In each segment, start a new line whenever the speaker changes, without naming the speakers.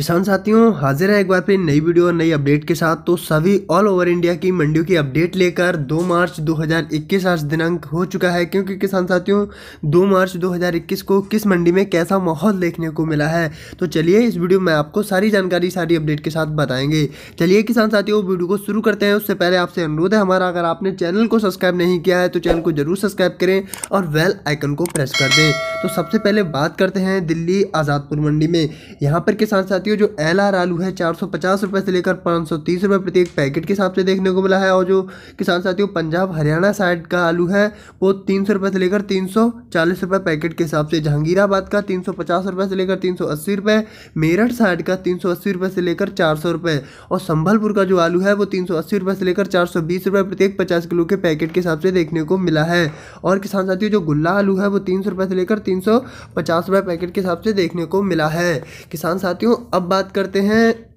किसान साथियों हाजिर है एक बार फिर नई वीडियो और नई अपडेट के साथ तो सभी ऑल ओवर इंडिया की मंडियों की अपडेट लेकर 2 मार्च 2021 आज दिनांक हो चुका है क्योंकि किसान साथियों 2 मार्च 2021 को किस मंडी में कैसा माहौल देखने को मिला है तो चलिए इस वीडियो में आपको सारी जानकारी सारी अपडेट के साथ बताएंगे चलिए किसान साथियों वीडियो को शुरू करते हैं उससे पहले आपसे अनुरोध है हमारा अगर आपने चैनल को सब्सक्राइब नहीं किया है तो चैनल को जरूर सब्सक्राइब करें और वेल आइकन को प्रेस कर दें तो सबसे पहले बात करते हैं दिल्ली आज़ादपुर मंडी में यहाँ पर किसान साथियों होती जो एल आर आलू है चार सौ पचास रुपये से लेकर पाँच सौ तीस रुपये प्रत्येक पैकेट के हिसाब से देखने को मिला है और जो किसान साथियों पंजाब हरियाणा साइड का आलू है वो तीन सौ रुपये से लेकर तीन सौ चालीस रुपये पैकेट के हिसाब से जहांगीराबाद का तीन सौ पचास रुपये से लेकर तीन सौ अस्सी रुपये मेरठ साइड का तीन सौ अस्सी रुपये से लेकर चार सौ रुपये और संभलपुर का जो आलू है वो तीन सौ अस्सी रुपये से लेकर चार सौ बीस रुपये प्रत्येक पचास किलो के पैकेट के हिसाब से देखने को मिला है और किसान साथियों जो गुल्ला आलू है वो तीन सौ रुपये से लेकर तीन सौ पचास रुपये पैकेट के हिसाब से देखने को मिला है किसान साथियों अब बात करते हैं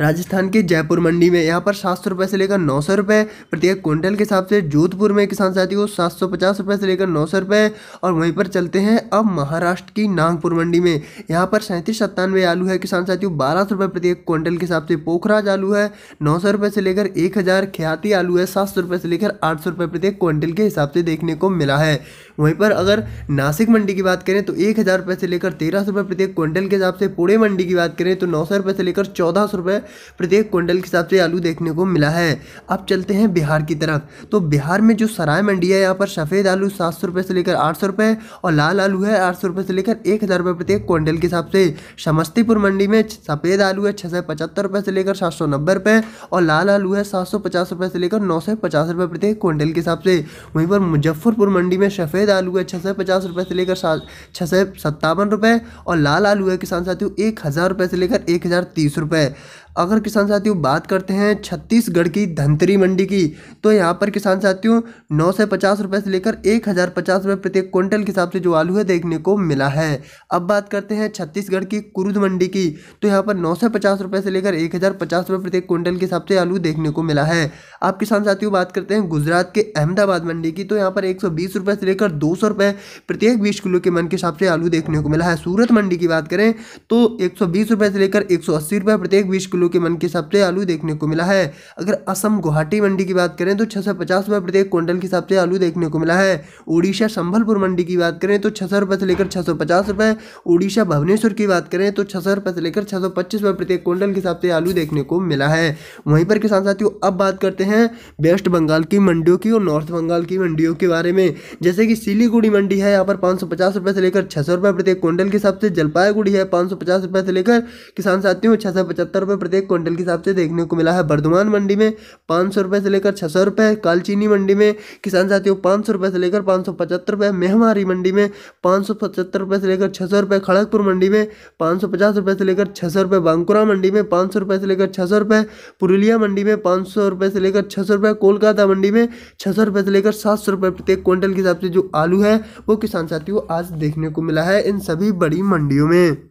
राजस्थान के जयपुर मंडी में यहाँ पर सात सौ रुपये से लेकर नौ सौ रुपये प्रत्येक क्विंटल के हिसाब से जोधपुर में किसान साथी को सात सौ पचास रुपये से लेकर नौ सौ रुपये और वहीं पर चलते हैं अब महाराष्ट्र की नागपुर मंडी में यहाँ पर सैंतीस सत्तानवे आलू है किसान साथियों बारह सौ रुपये प्रत्येक क्विंटल के हिसाब से पोखराज आलू है नौ सौ रुपये से लेकर एक हज़ार ख्याति आलू है सात सौ रुपये से लेकर आठ सौ रुपये प्रत्येक क्विंटल के हिसाब से देखने को मिला है वहीं पर अगर नासिक मंडी की बात करें तो एक हज़ार रुपये से लेकर तेरह सौ रुपये प्रत्येक क्विंटल के हिसाब से पूरे मंडी की बात करें तो नौ सौ रुपये से लेकर चौदह सौ रुपये प्रत्येक कुंडल के हिसाब से आलू देखने को मिला है अब चलते हैं बिहार की तरफ तो बिहार में जो सराय मंडी है यहाँ पर सफ़ेद आलू सात सौ रुपये से लेकर आठ सौ रुपये और लाल आलू है आठ सौ रुपये से लेकर एक हज़ार रुपये प्रत्येक कुंडल के हिसाब से समस्तीपुर मंडी में सफ़ेद आलू है छः सौ पचहत्तर रुपये से लेकर सात सौ नब्बे रुपये और लाल आलू है सात सौ पचास रुपये से लेकर नौ सौ पचास रुपये प्रत्येक कुंडल के हिसाब से वहीं पर मुजफ्फरपुर मंडी में सफ़ेद आलू है छः सौ पचास रुपये से लेकर छः सौ सत्तावन रुपये और लाल आलू है किसान साथियों एक हज़ार रुपये से लेकर एक हज़ार तीस रुपये अगर किसान साथियों बात करते हैं छत्तीसगढ़ की धनतरी मंडी की तो यहाँ पर किसान साथियों नौ से पचास रुपये से लेकर एक हज़ार पचास रुपये प्रत्येक क्विंटल के हिसाब से जो आलू है देखने को मिला है अब बात करते हैं छत्तीसगढ़ की कुरुद मंडी की तो यहाँ पर नौ से पचास रुपये से लेकर एक हज़ार पचास रुपये प्रत्येक क्विंटल के हिसाब से आलू देखने को मिला है आप किसान साथियों बात करते हैं गुजरात के अहमदाबाद मंडी की तो यहाँ पर एक सौ बीस रुपए से लेकर दो सौ रुपए प्रत्येक बीस किलो के मन के हिसाब से आलू देखने को मिला है सूरत मंडी की बात करें तो एक सौ बीस रुपए से लेकर एक सौ अस्सी रुपए प्रत्येक बीस किलो के मन के हिसाब से आलू देखने को मिला है अगर असम गुवाहाटी मंडी की बात करें तो छः सौ पचास रुपये प्रत्येक क्विंटल के हिसाब से आलू देखने को मिला है उड़ीसा संभलपुर मंडी की बात करें तो छः सौ रुपये से लेकर छः सौ पचास रुपये उड़ीसा भुवनेश्वर की बात करें तो छः सौ रुपये से लेकर छः सौ पच्चीस रुपये प्रत्येक क्विंटल के हिसाब से आलू देखने को मिला है वहीं पर किसान साथियों अब बात करते हैं वेस्ट बंगाल की मंडियों की और नॉर्थ बंगाल की मंडियों के बारे में जैसे कि सिलीगुड़ी मंडी है यहाँ पर पाँच सौ पचास रुपये से लेकर छः सौ रुपये प्रत्येक क्विंटल के हिसाब से जलपाईगुड़ी है पाँच सौ पचास रुपये से लेकर किसान साथियों छः सौ पचहत्तर रुपये प्रत्येक क्विंटल के हिसाब से देखने को मिला है बर्धमान मंडी में पाँच सौ रुपये से लेकर छः सौ रुपये कालचीनी मंडी में किसान साथियों पाँच सौ रुपये से लेकर पाँच सौ पचहत्तर रुपये मेहमारी मंडी में पाँच सौ पचहत्तर रुपये से लेकर छः सौ रुपये खड़गपुर मंडी में पाँच सौ पचास रुपये से लेकर छः सौ रुपये बांकुरा मंडी में पाँच सौ रुपये से लेकर छः सौ रुपये पुरुलिया मंडी में पाँच सौ रुपये से लेकर छः सौ रुपये कोलकाता मंडी में छः सौ रुपये से लेकर सात सौ रुपये प्रत्येक क्विंटल के हिसाब से जो आलू है वो किसान साथियों आज देखने को मिला है इन सभी बड़ी मंडियों में